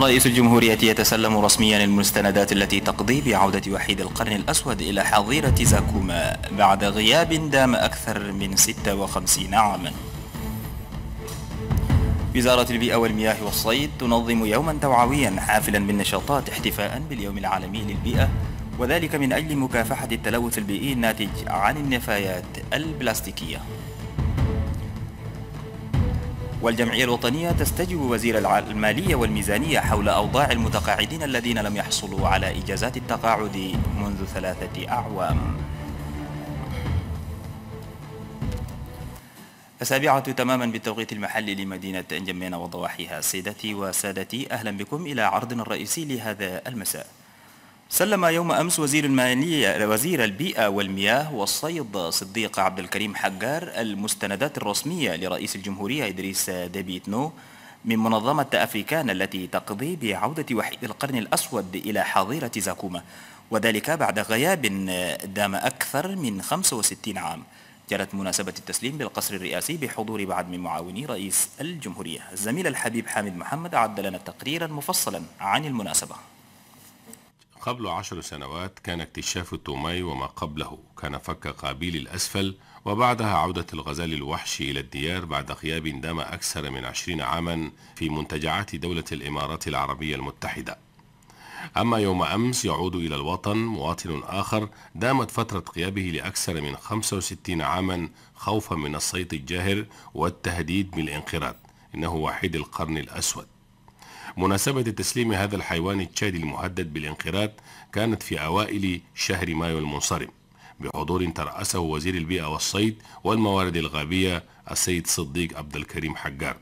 رئيس الجمهورية يتسلم رسميا المستندات التي تقضي بعودة وحيد القرن الأسود إلى حظيرة زاكوما بعد غياب دام أكثر من 56 عاما وزارة البيئة والمياه والصيد تنظم يوما توعويا حافلا بالنشاطات احتفاء باليوم العالمي للبيئة وذلك من أجل مكافحة التلوث البيئي الناتج عن النفايات البلاستيكية والجمعية الوطنية تستجيب وزير المالية والميزانية حول أوضاع المتقاعدين الذين لم يحصلوا على إجازات التقاعد منذ ثلاثة أعوام السابعة تماما بالتوقيت المحلي لمدينة إنجمين وضواحيها سيدتي وسادتي أهلا بكم إلى عرضنا الرئيسي لهذا المساء سلم يوم أمس وزير المالية وزير البيئة والمياه والصيد صديق عبد الكريم حجار المستندات الرسمية لرئيس الجمهورية إدريس ديبيتنو من منظمة أفريكان التي تقضي بعودة وحيد القرن الأسود إلى حظيرة زاكوما وذلك بعد غياب دام أكثر من 65 عام جرت مناسبة التسليم بالقصر الرئاسي بحضور بعض من معاوني رئيس الجمهورية الزميل الحبيب حامد محمد عد لنا تقريرا مفصلا عن المناسبة قبل عشر سنوات كان اكتشاف الطومي وما قبله كان فك قابيل الأسفل وبعدها عودة الغزال الوحشي إلى الديار بعد غياب دام أكثر من عشرين عاما في منتجعات دولة الإمارات العربية المتحدة أما يوم أمس يعود إلى الوطن مواطن آخر دامت فترة غيابه لأكثر من 65 عاما خوفا من الصيد الجاهر والتهديد بالانقراض إنه وحيد القرن الأسود مناسبة تسليم هذا الحيوان التشادي المهدد بالانقراض كانت في أوائل شهر مايو المنصرم بحضور ترأسه وزير البيئة والصيد والموارد الغابية السيد صديق عبد الكريم حجار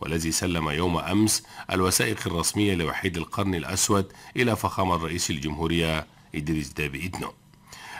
والذي سلم يوم أمس الوثائق الرسمية لوحيد القرن الأسود إلى فخامة رئيس الجمهورية إدريس دابي إدنو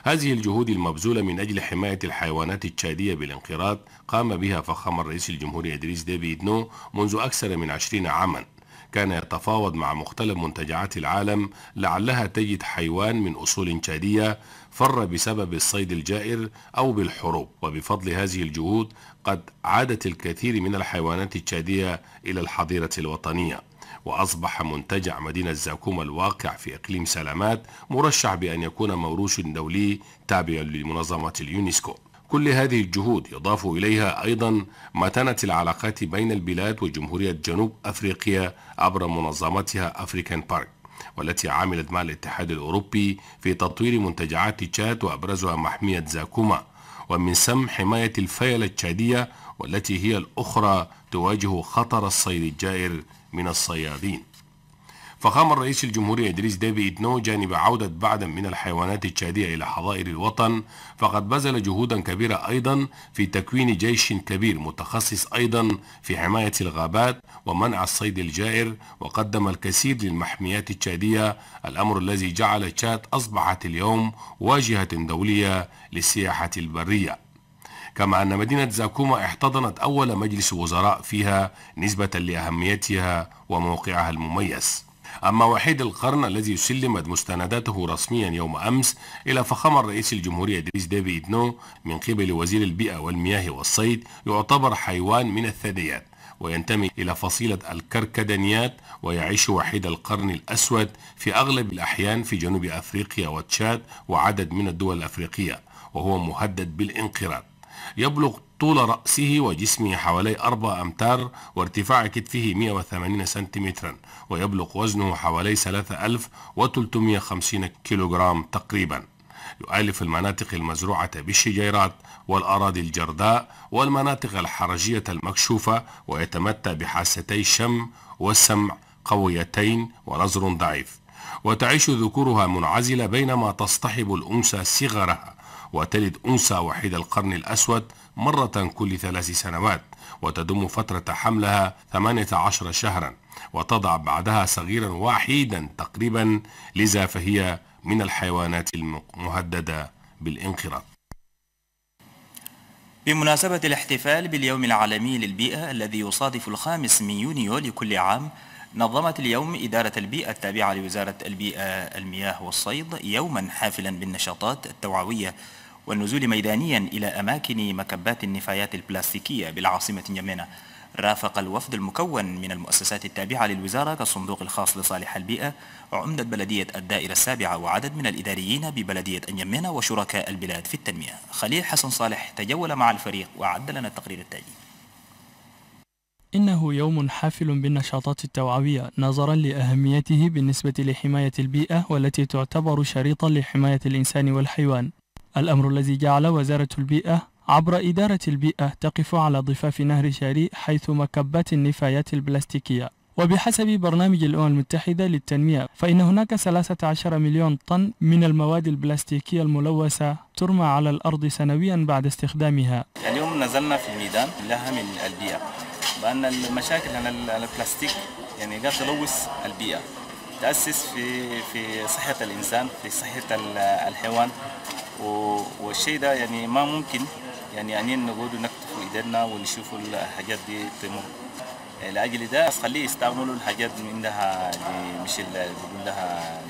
هذه الجهود المبذولة من أجل حماية الحيوانات التشادية بالانقراض قام بها فخامة رئيس الجمهورية إدريس دابي إدنو منذ أكثر من عشرين عاماً كان يتفاوض مع مختلف منتجعات العالم لعلها تجد حيوان من أصول تشادية فر بسبب الصيد الجائر أو بالحروب وبفضل هذه الجهود قد عادت الكثير من الحيوانات التشادية إلى الحظيرة الوطنية وأصبح منتجع مدينة زاكوما الواقع في إقليم سلامات مرشح بأن يكون موروث دولي تابع لمنظمة اليونسكو كل هذه الجهود يضاف إليها أيضا متانة العلاقات بين البلاد وجمهورية جنوب أفريقيا عبر منظمتها أفريكان بارك والتي عملت مع الاتحاد الأوروبي في تطوير منتجعات تشاد وأبرزها محمية زاكوما ومن ثم حماية الفيلة التشادية والتي هي الأخرى تواجه خطر الصيد الجائر من الصيادين فقام الرئيس الجمهورية إدريس ديبي إتنو جانب عودة بعض من الحيوانات التشادية إلى حظائر الوطن فقد بذل جهودا كبيرة أيضا في تكوين جيش كبير متخصص أيضا في حماية الغابات ومنع الصيد الجائر وقدم الكثير للمحميات التشادية الأمر الذي جعل تشاد أصبحت اليوم واجهة دولية للسياحة البرية كما أن مدينة زاكوما احتضنت أول مجلس وزراء فيها نسبة لأهميتها وموقعها المميز أما وحيد القرن الذي سلمت مستنداته رسميا يوم أمس إلى فخامة رئيس الجمهورية إدريس ديفي إدنو من قبل وزير البيئة والمياه والصيد يعتبر حيوان من الثدييات وينتمي إلى فصيلة الكركدانيات ويعيش وحيد القرن الأسود في أغلب الأحيان في جنوب أفريقيا وتشاد وعدد من الدول الأفريقية وهو مهدد بالانقراض يبلغ طول رأسه وجسمه حوالي 4 أمتار وارتفاع كتفه 180 سنتيمترا ويبلغ وزنه حوالي 3350 كيلوغرام تقريبا يؤلف المناطق المزروعة بالشجيرات والأراضي الجرداء والمناطق الحرجية المكشوفة ويتمتع بحاستي الشم والسمع قويتين ونظر ضعيف وتعيش ذكورها منعزلة بينما تصطحب الأنثى صغرها وتلد أنثى وحيد القرن الأسود مرة كل ثلاث سنوات وتدوم فترة حملها 18 شهرا وتضع بعدها صغيرا وحيدا تقريبا لذا فهي من الحيوانات المهددة بالانقراض بمناسبة الاحتفال باليوم العالمي للبيئة الذي يصادف الخامس من يونيو لكل عام نظمت اليوم إدارة البيئة التابعة لوزارة البيئة المياه والصيد يوما حافلا بالنشاطات التوعوية والنزول ميدانيا إلى أماكن مكبات النفايات البلاستيكية بالعاصمة نيامينا رافق الوفد المكون من المؤسسات التابعة للوزارة كالصندوق الخاص لصالح البيئة عمدة بلدية الدائرة السابعة وعدد من الإداريين ببلدية نيامينا وشركاء البلاد في التنمية خليل حسن صالح تجول مع الفريق وعد لنا التقرير التالي إنه يوم حافل بالنشاطات التوعوية نظرا لأهميته بالنسبة لحماية البيئة والتي تعتبر شريطا لحماية الإنسان والحيوان الأمر الذي جعل وزارة البيئة عبر إدارة البيئة تقف على ضفاف نهر شاري حيث مكبات النفايات البلاستيكية وبحسب برنامج الأمم المتحدة للتنمية فإن هناك 13 مليون طن من المواد البلاستيكية الملوثة ترمى على الأرض سنويا بعد استخدامها يعني اليوم نزلنا في الميدان لها من البيئة بأن المشاكل على البلاستيك يعني قد تلوث البيئة تأسس في في صحة الإنسان في صحة الحيوان والشيء ده يعني ما ممكن يعني يعني نقعد نكتف ايدينا ونشوف الحاجات دي تمر يعني لاجل ده خليه يستعملوا الحاجات من عندها يعني مش اللي بيقول لها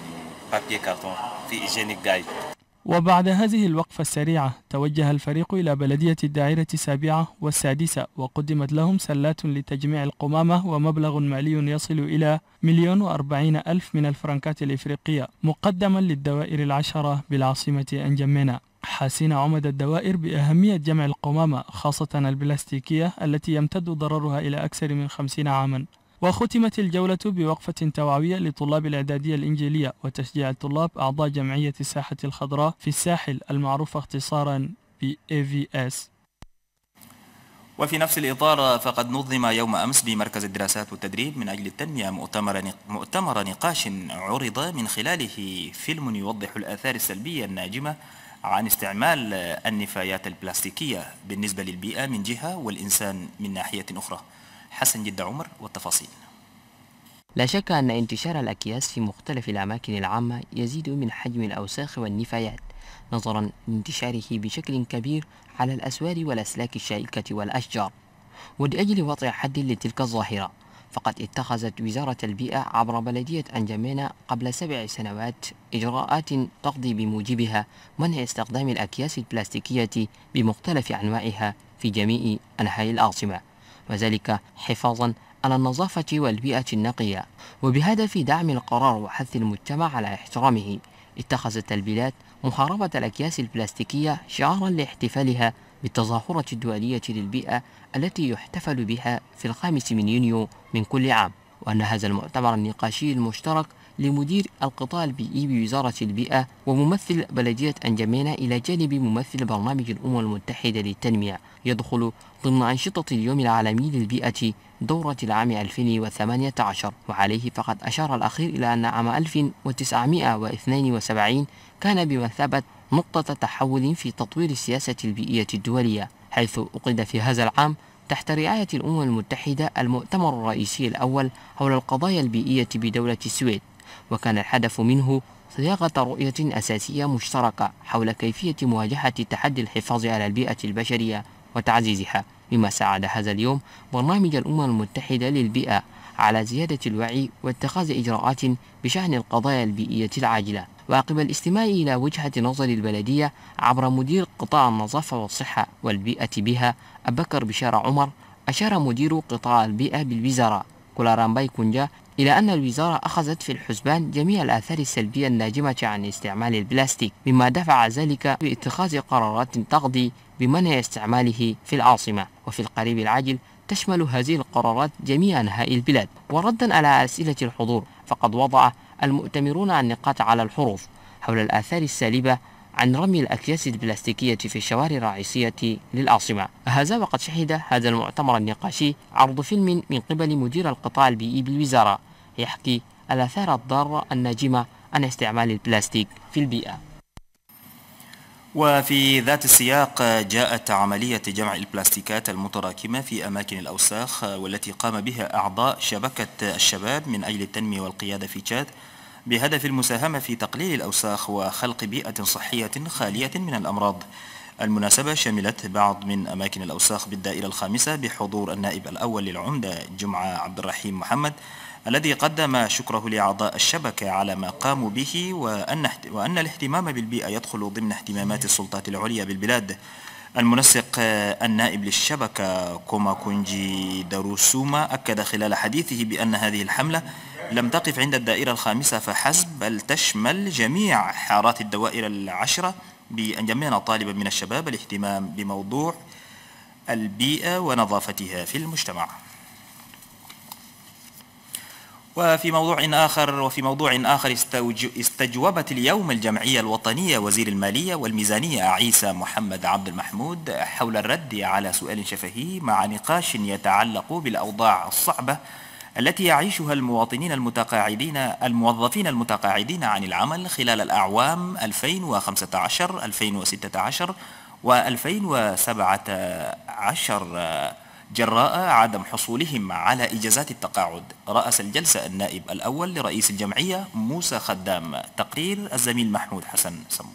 بابي كارتون في ايجينيك جايد وبعد هذه الوقفة السريعة توجه الفريق إلى بلدية الدائرة السابعة والسادسة وقدمت لهم سلات لتجميع القمامة ومبلغ مالي يصل إلى مليون وأربعين ألف من الفرنكات الإفريقية مقدما للدوائر العشرة بالعاصمة أنجمينا حاسين عمد الدوائر بأهمية جمع القمامة خاصة البلاستيكية التي يمتد ضررها إلى أكثر من خمسين عاما وختمت الجولة بوقفة توعوية لطلاب الإعدادية الإنجيلية وتشجيع الطلاب أعضاء جمعية الساحة الخضراء في الساحل المعروفة اختصارا بـ AVS وفي نفس الإطار فقد نظم يوم أمس بمركز الدراسات والتدريب من أجل التنمية مؤتمر مؤتمر نقاش عرض من خلاله فيلم يوضح الآثار السلبية الناجمة عن استعمال النفايات البلاستيكية بالنسبة للبيئة من جهة والإنسان من ناحية أخرى حسن جد عمر والتفاصيل لا شك أن انتشار الأكياس في مختلف الأماكن العامة يزيد من حجم الأوساخ والنفايات نظرا لانتشاره بشكل كبير على الأسوار والأسلاك الشائكة والأشجار ولأجل وضع حد لتلك الظاهرة فقد اتخذت وزارة البيئة عبر بلدية أنجمينا قبل سبع سنوات إجراءات تقضي بموجبها منع استخدام الأكياس البلاستيكية بمختلف أنواعها في جميع أنحاء العاصمة وذلك حفاظا على النظافة والبيئة النقية وبهدف دعم القرار وحث المجتمع على احترامه اتخذت البلاد محاربة الأكياس البلاستيكية شعارا لاحتفالها بالتظاهرة الدولية للبيئة التي يحتفل بها في الخامس من يونيو من كل عام وأن هذا المؤتمر النقاشي المشترك لمدير القطاع البيئي بوزارة البيئة وممثل بلدية أنجمينا إلى جانب ممثل برنامج الأمم المتحدة للتنمية يدخل ضمن أنشطة اليوم العالمي للبيئة دورة العام 2018 وعليه فقد أشار الأخير إلى أن عام 1972 كان بمثابة نقطة تحول في تطوير السياسة البيئية الدولية حيث أقد في هذا العام تحت رعاية الأمم المتحدة المؤتمر الرئيسي الأول حول القضايا البيئية بدولة السويد وكان الهدف منه صياغة رؤية أساسية مشتركة حول كيفية مواجهة تحدي الحفاظ على البيئة البشرية وتعزيزها مما ساعد هذا اليوم برنامج الأمم المتحدة للبيئة على زيادة الوعي واتخاذ إجراءات بشأن القضايا البيئية العاجلة وعقب الاستماع إلى وجهة نظر البلدية عبر مدير قطاع النظافة والصحة والبيئة بها أبكر بشار عمر أشار مدير قطاع البيئة بالوزارة كولارامباي كونجا إلى أن الوزارة أخذت في الحسبان جميع الآثار السلبية الناجمة عن استعمال البلاستيك مما دفع ذلك باتخاذ قرارات تقضي بمنع استعماله في العاصمة وفي القريب العاجل تشمل هذه القرارات جميع أنحاء البلاد وردا على أسئلة الحضور فقد وضع المؤتمرون النقاط على الحروف حول الآثار السالبة عن رمي الأكياس البلاستيكية في الشوارع الرئيسية للعاصمة هذا وقد شهد هذا المؤتمر النقاشي عرض فيلم من قبل مدير القطاع البيئي بالوزارة يحكي الآثار الضارة الناجمة عن استعمال البلاستيك في البيئة وفي ذات السياق جاءت عملية جمع البلاستيكات المتراكمة في أماكن الأوساخ والتي قام بها أعضاء شبكة الشباب من أجل التنمية والقيادة في تشاد بهدف المساهمة في تقليل الأوساخ وخلق بيئة صحية خالية من الأمراض المناسبة شملت بعض من أماكن الأوساخ بالدائرة الخامسة بحضور النائب الأول للعمدة جمعة عبد الرحيم محمد الذي قدم شكره لأعضاء الشبكة على ما قاموا به وأن, وأن الاهتمام بالبيئة يدخل ضمن اهتمامات السلطات العليا بالبلاد المنسق النائب للشبكة كوما كونجي داروسوما أكد خلال حديثه بأن هذه الحملة لم تقف عند الدائرة الخامسة فحسب بل تشمل جميع حارات الدوائر العشرة بأن جميعنا طالبا من الشباب الاهتمام بموضوع البيئة ونظافتها في المجتمع وفي موضوع آخر وفي موضوع آخر استجوبت اليوم الجمعية الوطنية وزير المالية والميزانية عيسى محمد عبد المحمود حول الرد على سؤال شفهي مع نقاش يتعلق بالأوضاع الصعبة التي يعيشها المواطنين المتقاعدين الموظفين المتقاعدين عن العمل خلال الأعوام 2015 2016 و 2017 جراء عدم حصولهم على إجازات التقاعد رأس الجلسة النائب الأول لرئيس الجمعية موسى خدام تقرير الزميل محمود حسن سمو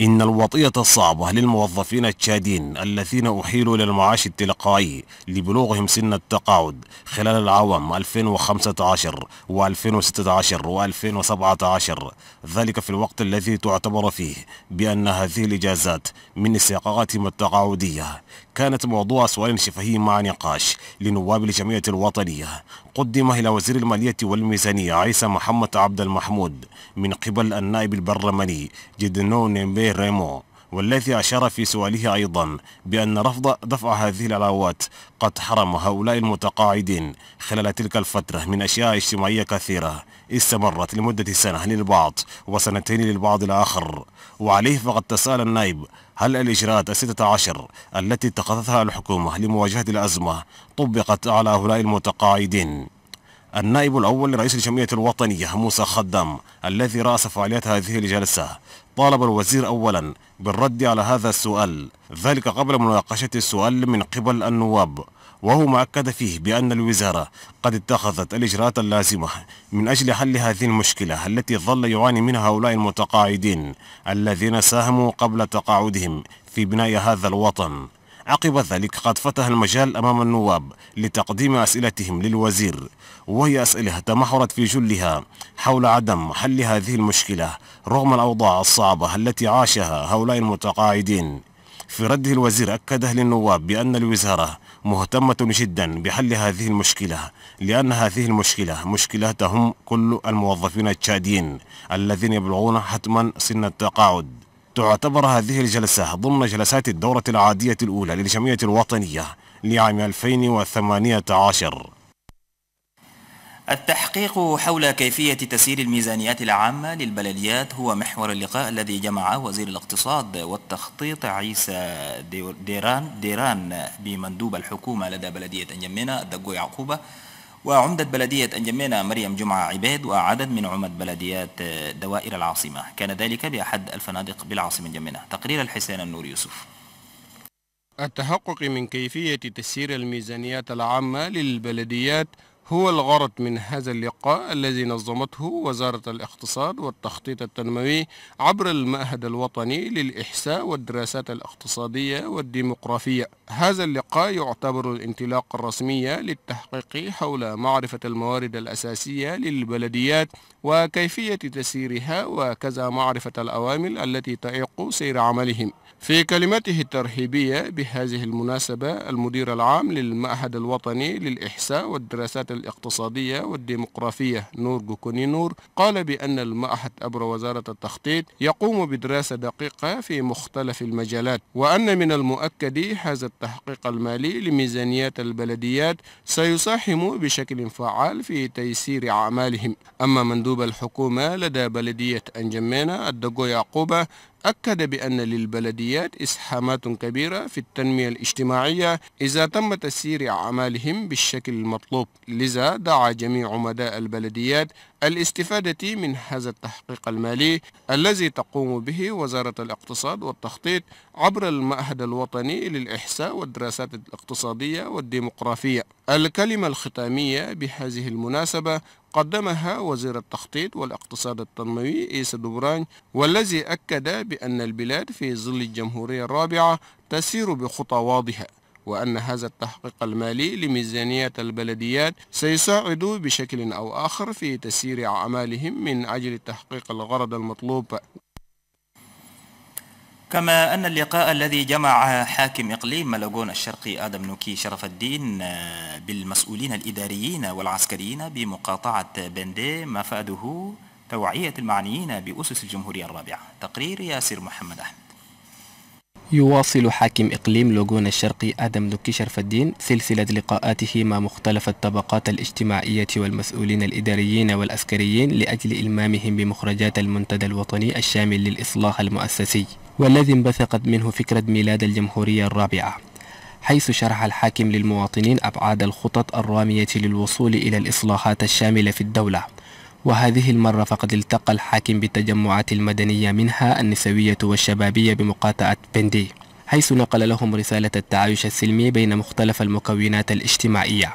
إن الوطية الصعبة للموظفين التشادين الذين أحيلوا للمعاش التلقائي لبلوغهم سن التقاعد خلال العوام 2015 و2016 و2017 ذلك في الوقت الذي تعتبر فيه بأن هذه الإجازات من استحقاقاتهم التقاعدية كانت موضوع سؤال شفهي مع نقاش لنواب الجمعية الوطنية قدم إلى وزير المالية والميزانية عيسى محمد عبد المحمود من قبل النائب البرلماني جدنون ريمو والذي أشار في سؤاله أيضا بأن رفض دفع هذه العلاوات قد حرم هؤلاء المتقاعدين خلال تلك الفترة من أشياء اجتماعية كثيرة استمرت لمدة سنة للبعض وسنتين للبعض الآخر وعليه فقد تساءل النائب هل الإجراءات الستة عشر التي اتخذتها الحكومة لمواجهة الأزمة طبقت على هؤلاء المتقاعدين النائب الأول لرئيس الجمعية الوطنية موسى خدام الذي رأس فعاليات هذه الجلسة طالب الوزير أولا بالرد على هذا السؤال ذلك قبل مناقشة السؤال من قبل النواب وهو ما أكد فيه بأن الوزارة قد اتخذت الإجراءات اللازمة من أجل حل هذه المشكلة التي ظل يعاني منها هؤلاء المتقاعدين الذين ساهموا قبل تقاعدهم في بناء هذا الوطن عقب ذلك قد فتح المجال أمام النواب لتقديم أسئلتهم للوزير وهي أسئلة تمحورت في جلها حول عدم حل هذه المشكلة رغم الأوضاع الصعبة التي عاشها هؤلاء المتقاعدين في رده الوزير أكده للنواب بأن الوزارة مهتمة جدا بحل هذه المشكلة لأن هذه المشكلة مشكلتهم كل الموظفين التشاديين الذين يبلغون حتما سن التقاعد تعتبر هذه الجلسة ضمن جلسات الدورة العادية الأولى للجمعية الوطنية لعام 2018 التحقيق حول كيفية تسيير الميزانيات العامة للبلديات هو محور اللقاء الذي جمع وزير الاقتصاد والتخطيط عيسى ديران ديران بمندوب الحكومة لدى بلدية أنجمينا الدقو يعقوبة وعمدة بلدية أنجمينا مريم جمعة عبيد وعدد من عمد بلديات دوائر العاصمة كان ذلك بأحد الفنادق بالعاصمة أنجمينا تقرير الحسين النور يوسف التحقق من كيفية تسيير الميزانيات العامة للبلديات هو الغرض من هذا اللقاء الذي نظمته وزارة الاقتصاد والتخطيط التنموي عبر المعهد الوطني للإحساء والدراسات الاقتصادية والديمقرافية هذا اللقاء يعتبر الانطلاق الرسمية للتحقيق حول معرفة الموارد الأساسية للبلديات وكيفية تسييرها وكذا معرفة الأوامل التي تعيق سير عملهم في كلمته الترحيبية بهذه المناسبة المدير العام للمعهد الوطني للإحساء والدراسات الاقتصادية والديمقراطية نور جوكوني نور قال بأن المعهد عبر وزارة التخطيط يقوم بدراسة دقيقة في مختلف المجالات وأن من المؤكد هذا التحقيق المالي لميزانيات البلديات سيساهم بشكل فعال في تيسير أعمالهم أما مندوب الحكومة لدى بلدية أنجمينا الدقو يعقوبة أكد بأن للبلديات إسهامات كبيرة في التنمية الاجتماعية إذا تم تسيير أعمالهم بالشكل المطلوب لذا دعا جميع مدى البلديات الاستفادة من هذا التحقيق المالي الذي تقوم به وزارة الاقتصاد والتخطيط عبر المعهد الوطني للإحصاء والدراسات الاقتصادية والديمقراطية الكلمة الختامية بهذه المناسبة قدمها وزير التخطيط والاقتصاد التنموي إيسا دوبران والذي أكد بأن البلاد في ظل الجمهورية الرابعة تسير بخطى واضحة وأن هذا التحقيق المالي لميزانية البلديات سيساعد بشكل أو آخر في تسيير أعمالهم من أجل تحقيق الغرض المطلوب كما أن اللقاء الذي جمع حاكم إقليم ملاغون الشرقي آدم نوكي شرف الدين آه، بالمسؤولين الإداريين والعسكريين بمقاطعة بندي مفاده توعية المعنيين بأسس الجمهورية الرابعة تقرير ياسر محمد أحمد يواصل حاكم إقليم لوغون الشرقي آدم دوكي شرف الدين سلسلة لقاءاته مع مختلف الطبقات الاجتماعية والمسؤولين الإداريين والعسكريين لأجل إلمامهم بمخرجات المنتدى الوطني الشامل للإصلاح المؤسسي والذي انبثقت منه فكرة ميلاد الجمهورية الرابعة حيث شرح الحاكم للمواطنين أبعاد الخطط الرامية للوصول إلى الإصلاحات الشاملة في الدولة وهذه المرة فقد التقى الحاكم بالتجمعات المدنية منها النسوية والشبابية بمقاطعة بندي حيث نقل لهم رسالة التعايش السلمي بين مختلف المكونات الاجتماعية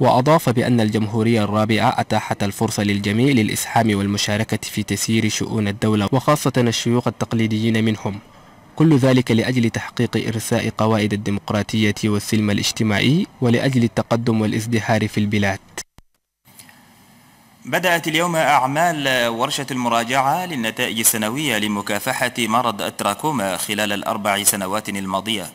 وأضاف بأن الجمهورية الرابعة أتاحت الفرصة للجميع للإسهام والمشاركة في تسيير شؤون الدولة وخاصة الشيوخ التقليديين منهم كل ذلك لأجل تحقيق إرساء قواعد الديمقراطية والسلم الاجتماعي ولأجل التقدم والازدهار في البلاد بدأت اليوم أعمال ورشة المراجعة للنتائج السنوية لمكافحة مرض التراكوما خلال الأربع سنوات الماضية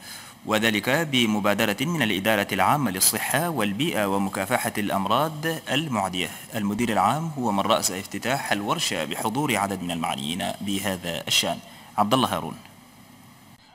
وذلك بمبادرة من الإدارة العامة للصحة والبيئة ومكافحة الأمراض المعدية المدير العام هو من رأس افتتاح الورشة بحضور عدد من المعنيين بهذا الشأن عبد الله هارون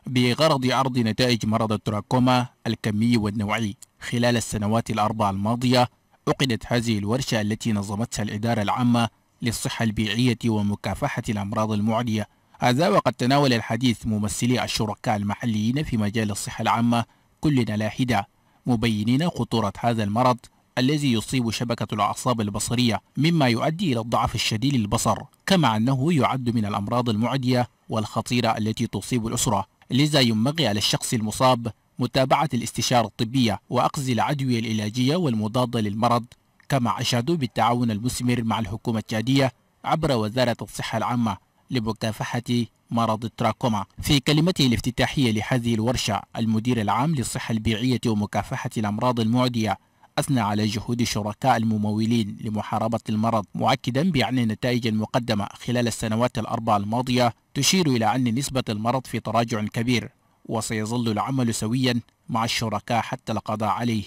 بغرض عرض نتائج مرض التراكوما الكمي والنوعي خلال السنوات الأربع الماضية عقدت هذه الورشة التي نظمتها الإدارة العامة للصحة البيعية ومكافحة الأمراض المعدية هذا وقد تناول الحديث ممثلي الشركاء المحليين في مجال الصحة العامة كلنا لا حدة مبينين خطورة هذا المرض الذي يصيب شبكة الأعصاب البصرية مما يؤدي إلى الضعف الشديد للبصر كما أنه يعد من الأمراض المعدية والخطيرة التي تصيب الأسرة لذا ينبغي على الشخص المصاب متابعة الاستشارة الطبية وأقز العدوية العلاجية والمضادة للمرض كما أشادوا بالتعاون المثمر مع الحكومة التشادية عبر وزارة الصحة العامة لمكافحة مرض التراكوما في كلمته الافتتاحية لهذه الورشة المدير العام للصحة البيعية ومكافحة الأمراض المعدية أثنى على جهود الشركاء الممولين لمحاربة المرض مؤكدا بأن النتائج المقدمة خلال السنوات الأربع الماضية تشير إلى أن نسبة المرض في تراجع كبير وسيظل العمل سويا مع الشركاء حتى القضاء عليه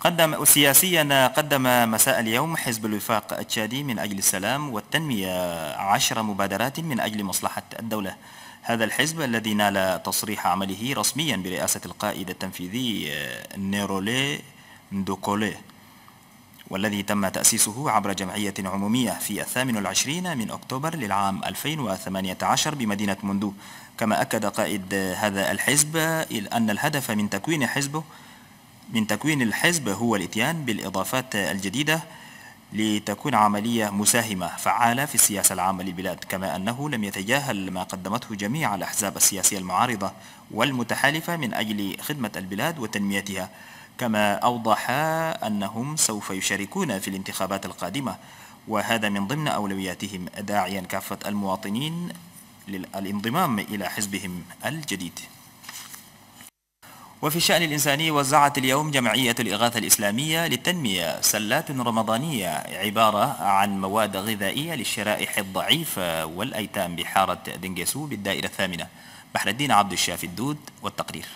قدم سياسيا قدم مساء اليوم حزب الوفاق التشادي من أجل السلام والتنمية عشر مبادرات من أجل مصلحة الدولة هذا الحزب الذي نال تصريح عمله رسميا برئاسة القائد التنفيذي نيرولي ندوكولي والذي تم تأسيسه عبر جمعية عمومية في الثامن والعشرين من أكتوبر للعام 2018 بمدينة موندو كما أكد قائد هذا الحزب أن الهدف من تكوين حزبه من تكوين الحزب هو الاتيان بالإضافات الجديدة لتكون عملية مساهمة فعالة في السياسة العامة للبلاد كما أنه لم يتجاهل ما قدمته جميع الأحزاب السياسية المعارضة والمتحالفة من أجل خدمة البلاد وتنميتها كما أوضح أنهم سوف يشاركون في الانتخابات القادمة وهذا من ضمن أولوياتهم داعيا كافة المواطنين للانضمام إلى حزبهم الجديد وفي الشأن الإنساني وزعت اليوم جمعية الإغاثة الإسلامية للتنمية سلات رمضانية عبارة عن مواد غذائية للشرائح الضعيفة والأيتام بحارة دنجسو بالدائرة الثامنة بحر الدين عبد الشافي الدود والتقرير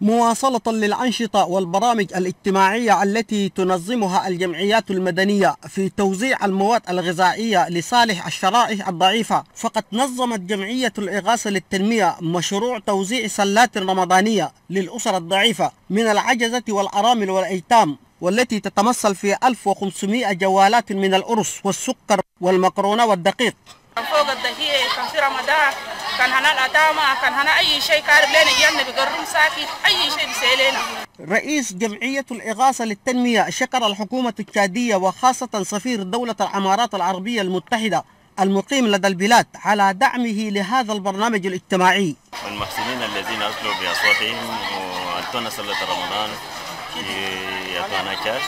مواصلة للأنشطة والبرامج الاجتماعية التي تنظمها الجمعيات المدنية في توزيع المواد الغذائية لصالح الشرائح الضعيفة فقد نظمت جمعية الإغاثة للتنمية مشروع توزيع سلات رمضانية للأسر الضعيفة من العجزة والأرامل والأيتام والتي تتمثل في 1500 جوالات من الأرز والسكر والمكرونة والدقيق فوق الدهية كان في رمضان كان هنا كان هنا أي شيء كارب لنا بقرم أي شيء بسيلنا رئيس جمعية الإغاثة للتنمية شكر الحكومة التشادية وخاصة سفير دولة العمارات العربية المتحدة المقيم لدى البلاد على دعمه لهذا البرنامج الاجتماعي المحسنين الذين أصلوا بأصواتهم وأعطونا صلاة رمضان يعطونا كاش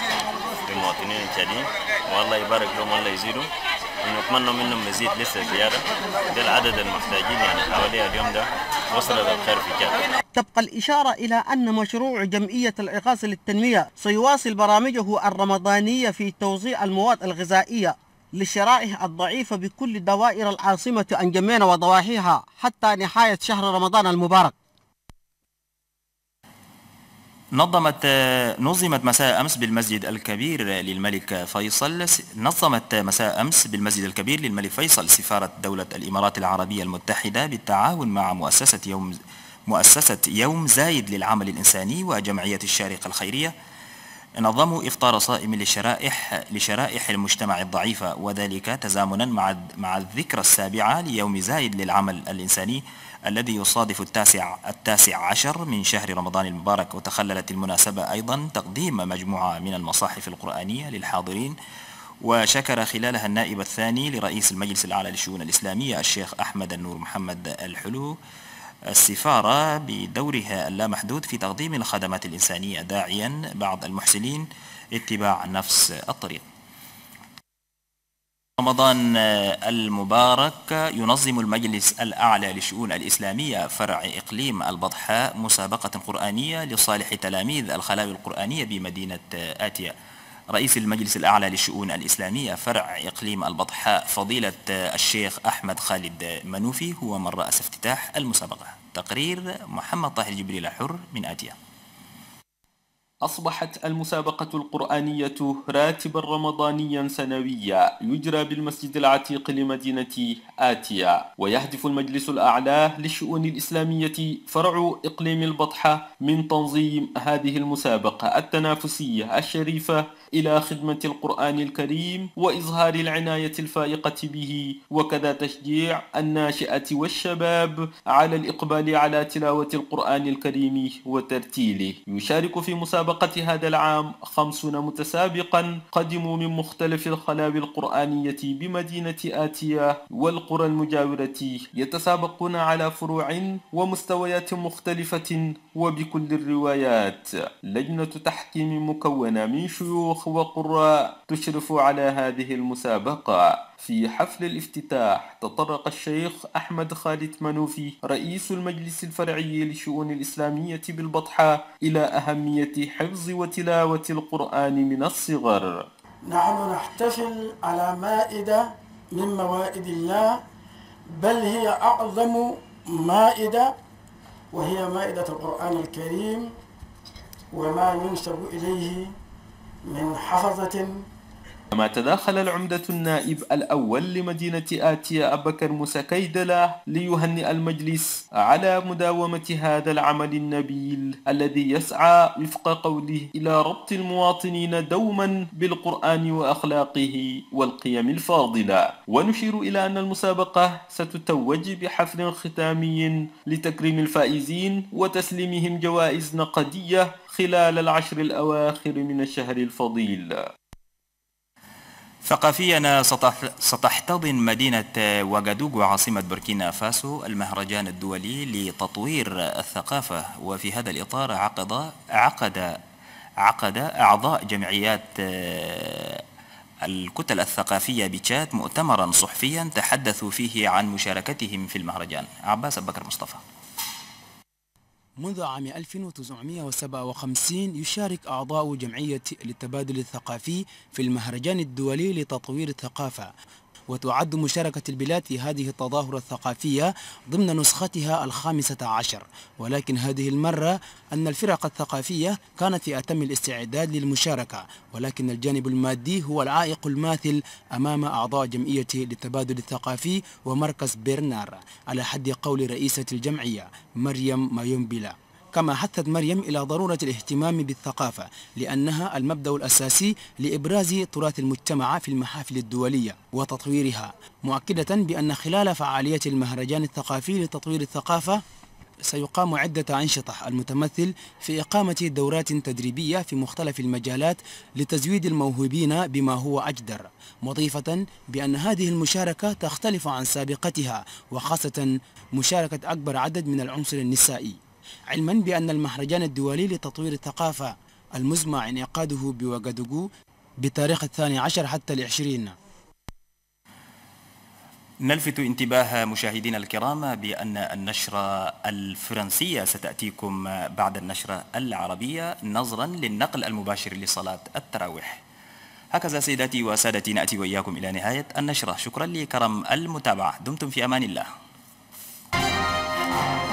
المواطنين التشاديين والله يبارك لهم والله يزيدهم ونتمنى منهم مزيد لسه زياده ده العدد المحتاجين يعني حواليها اليوم ده وصل للخير في كافه تبقى الإشارة إلى أن مشروع جمعية الإغاثة للتنمية سيواصل برامجه الرمضانية في توزيع المواد الغذائية للشرائح الضعيفة بكل دوائر العاصمة أنجمين وضواحيها حتى نهاية شهر رمضان المبارك نظمت نظمت مساء امس بالمسجد الكبير للملك فيصل نظمت مساء امس بالمسجد الكبير للملك فيصل سفاره دوله الامارات العربيه المتحده بالتعاون مع مؤسسه يوم مؤسسه يوم زايد للعمل الانساني وجمعيه الشارقه الخيريه نظموا إفطار صائم لشرائح لشرائح المجتمع الضعيفة وذلك تزامنا مع مع الذكرى السابعة ليوم زايد للعمل الإنساني الذي يصادف التاسع التاسع عشر من شهر رمضان المبارك وتخللت المناسبة أيضا تقديم مجموعة من المصاحف القرآنية للحاضرين وشكر خلالها النائب الثاني لرئيس المجلس الأعلى للشؤون الإسلامية الشيخ أحمد النور محمد الحلو السفارة بدورها اللامحدود في تقديم الخدمات الإنسانية داعيا بعض المحسنين اتباع نفس الطريق رمضان المبارك ينظم المجلس الأعلى للشؤون الإسلامية فرع إقليم البضحاء مسابقة قرآنية لصالح تلاميذ الخلاوي القرآنية بمدينة آتيا رئيس المجلس الأعلى للشؤون الإسلامية فرع إقليم البطحاء فضيلة الشيخ أحمد خالد منوفي هو من رأس افتتاح المسابقة تقرير محمد طاهر جبريل حر من آتيه أصبحت المسابقة القرآنية راتبا رمضانيا سنويا يجرى بالمسجد العتيق لمدينة آتيا ويهدف المجلس الأعلى للشؤون الإسلامية فرع إقليم البطحة من تنظيم هذه المسابقة التنافسية الشريفة إلى خدمة القرآن الكريم وإظهار العناية الفائقة به وكذا تشجيع الناشئة والشباب على الإقبال على تلاوة القرآن الكريم وترتيله يشارك في مسابقة مسابقة هذا العام خمسون متسابقا قدموا من مختلف الخلاوي القرآنية بمدينة آتية والقرى المجاورة يتسابقون على فروع ومستويات مختلفة وبكل الروايات لجنة تحكيم مكونة من شيوخ وقراء تشرف على هذه المسابقة في حفل الافتتاح تطرق الشيخ أحمد خالد منوفي رئيس المجلس الفرعي لشؤون الإسلامية بالبطحاء إلى أهمية حفظ وتلاوة القرآن من الصغر نحن نحتفل على مائدة من موائد الله بل هي أعظم مائدة وهي مائدة القرآن الكريم وما ينسب إليه من حفظة كما تداخل العمدة النائب الأول لمدينة آتيا أبكر موسى كيدلة ليهنئ المجلس على مداومة هذا العمل النبيل الذي يسعى وفق قوله إلى ربط المواطنين دوما بالقرآن وأخلاقه والقيم الفاضلة ونشير إلى أن المسابقة ستتوج بحفل ختامي لتكريم الفائزين وتسليمهم جوائز نقدية خلال العشر الأواخر من الشهر الفضيل ثقافيا ستحتضن مدينة واغادوغو عاصمة بوركينا فاسو المهرجان الدولي لتطوير الثقافة وفي هذا الإطار عقد عقد عقد أعضاء جمعيات آه، الكتل الثقافية بتشات مؤتمرا صحفيا تحدثوا فيه عن مشاركتهم في المهرجان عباس بكر مصطفى منذ عام 1957 يشارك أعضاء جمعية للتبادل الثقافي في المهرجان الدولي لتطوير الثقافة وتعد مشاركة البلاد في هذه التظاهرة الثقافية ضمن نسختها الخامسة عشر ولكن هذه المرة أن الفرق الثقافية كانت في أتم الاستعداد للمشاركة ولكن الجانب المادي هو العائق الماثل أمام أعضاء جمعية للتبادل الثقافي ومركز بيرنار على حد قول رئيسة الجمعية مريم مايومبيلا كما حثت مريم إلى ضرورة الاهتمام بالثقافة لأنها المبدأ الأساسي لإبراز تراث المجتمع في المحافل الدولية وتطويرها مؤكدة بأن خلال فعالية المهرجان الثقافي لتطوير الثقافة سيقام عدة أنشطة المتمثل في إقامة دورات تدريبية في مختلف المجالات لتزويد الموهوبين بما هو أجدر مضيفة بأن هذه المشاركة تختلف عن سابقتها وخاصة مشاركة أكبر عدد من العنصر النسائي علما بأن المهرجان الدولي لتطوير الثقافة المزمع انعقاده بوغادوغو بتاريخ الثاني عشر حتى العشرين نلفت انتباه مشاهدينا الكرام بأن النشرة الفرنسية ستأتيكم بعد النشرة العربية نظرا للنقل المباشر لصلاة التراويح هكذا سيداتي وسادتي نأتي وإياكم إلى نهاية النشرة شكرا لكرم المتابعة دمتم في أمان الله